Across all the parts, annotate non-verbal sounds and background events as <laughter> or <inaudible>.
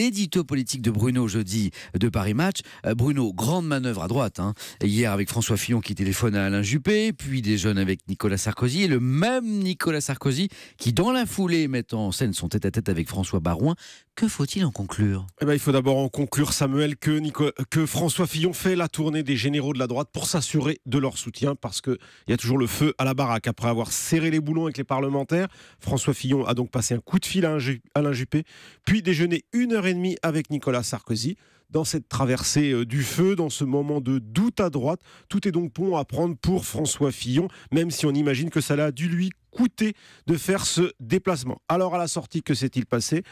l'édito politique de Bruno jeudi de Paris Match. Euh, Bruno, grande manœuvre à droite. Hein. Hier avec François Fillon qui téléphone à Alain Juppé, puis des jeunes avec Nicolas Sarkozy, et le même Nicolas Sarkozy qui, dans la foulée, met en scène son tête-à-tête -tête avec François Barouin, que faut-il en conclure eh ben, Il faut d'abord en conclure, Samuel, que, François Fillon fait la tournée des généraux de la droite pour s'assurer de leur soutien, parce qu'il y a toujours le feu à la baraque. Après avoir serré les boulons avec les parlementaires, François Fillon a donc passé un coup de fil à Alain Juppé, puis déjeuné une heure et demie avec Nicolas Sarkozy dans cette traversée euh, du feu, dans ce moment de doute à droite. Tout est donc bon à prendre pour François Fillon, même si on imagine que ça a dû lui coûter de faire ce déplacement. Alors à la sortie, que s'est-il passé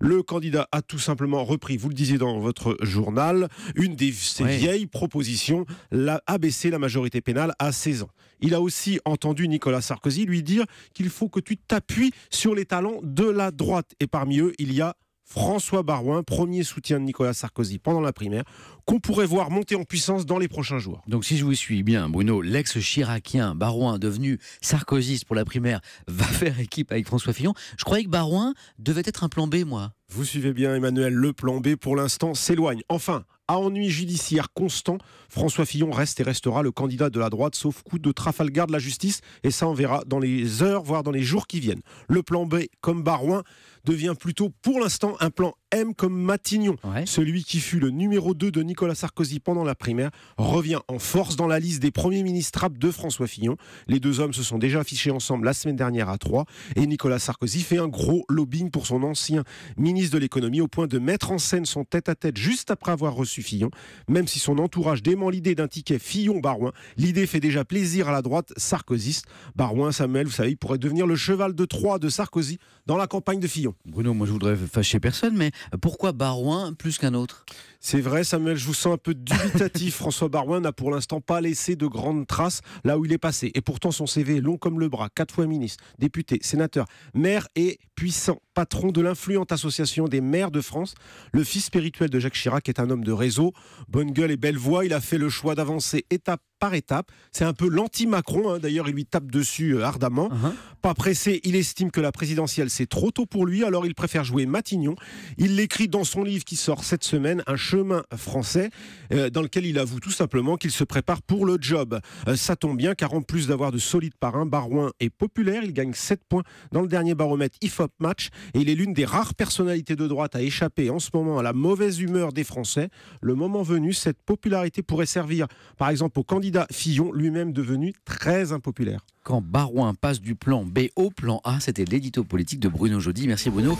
le candidat a tout simplement repris, vous le disiez dans votre journal, une de ses vieilles propositions, la, abaisser la majorité pénale à 16 ans. Il a aussi entendu Nicolas Sarkozy lui dire qu'il faut que tu t'appuies sur les talents de la droite. Et parmi eux, il y a François Barouin, premier soutien de Nicolas Sarkozy pendant la primaire, qu'on pourrait voir monter en puissance dans les prochains jours. Donc si je vous suis bien, Bruno, l'ex-chiracien Barouin, devenu sarkozy pour la primaire, <laughs> va faire équipe avec François Fillon. Je croyais que Barouin devait être un plan B, moi. Vous suivez bien Emmanuel, le plan B pour l'instant s'éloigne. Enfin, à ennui judiciaire constant, François Fillon reste et restera le candidat de la droite, sauf coup de Trafalgar de la justice, et ça on verra dans les heures, voire dans les jours qui viennent. Le plan B, comme Barouin, devient plutôt pour l'instant un plan M comme Matignon. Celui qui fut le numéro 2 de Nicolas Sarkozy pendant la primaire revient en force dans la liste des premiers ministres de François Fillon. Les deux hommes se sont déjà affichés ensemble la semaine dernière à Troyes et Nicolas Sarkozy fait un gros lobbying pour son ancien ministre de l'économie au point de mettre en scène son tête-à-tête juste après avoir reçu Fillon. Même si son entourage dément l'idée d'un ticket Fillon-Barouin, l'idée fait déjà plaisir à la droite sarkoziste. Barouin, Samuel, vous savez, pourrait devenir le cheval de Troie de Sarkozy dans la campagne de Fillon. Bruno, moi je voudrais fâcher personne, mais pourquoi Barouin plus qu'un autre C'est vrai, Samuel, je vous sens un peu dubitatif. <laughs> François Barouin n'a pour l'instant pas laissé de grandes traces là où il est passé. Et pourtant, son CV est long comme le bras. Quatre fois ministre, député, sénateur, maire et puissant patron de l'influente association des maires de France. Le fils spirituel de Jacques Chirac est un homme de réseau. Bonne gueule et belle voix, il a fait le choix d'avancer étape par étape. C'est un peu l'anti-Macron, hein. d'ailleurs il lui tape dessus euh, ardemment. Uh-huh. Pas pressé, il estime que la présidentielle c'est trop tôt pour lui, alors il préfère jouer Matignon. Il l'écrit dans son livre qui sort cette semaine, Un chemin français, euh, dans lequel il avoue tout simplement qu'il se prépare pour le job. Euh, ça tombe bien car en plus d'avoir de solides parrains, Barouin est populaire, il gagne 7 points dans le dernier baromètre IFOP match et il est l'une des rares personnalités de droite à échapper en ce moment à la mauvaise humeur des Français. Le moment venu, cette popularité pourrait servir par exemple au candidat Fillon, lui-même devenu très impopulaire. Quand Barouin passe du plan B au plan A, c'était l'édito politique de Bruno Jody. Merci Bruno.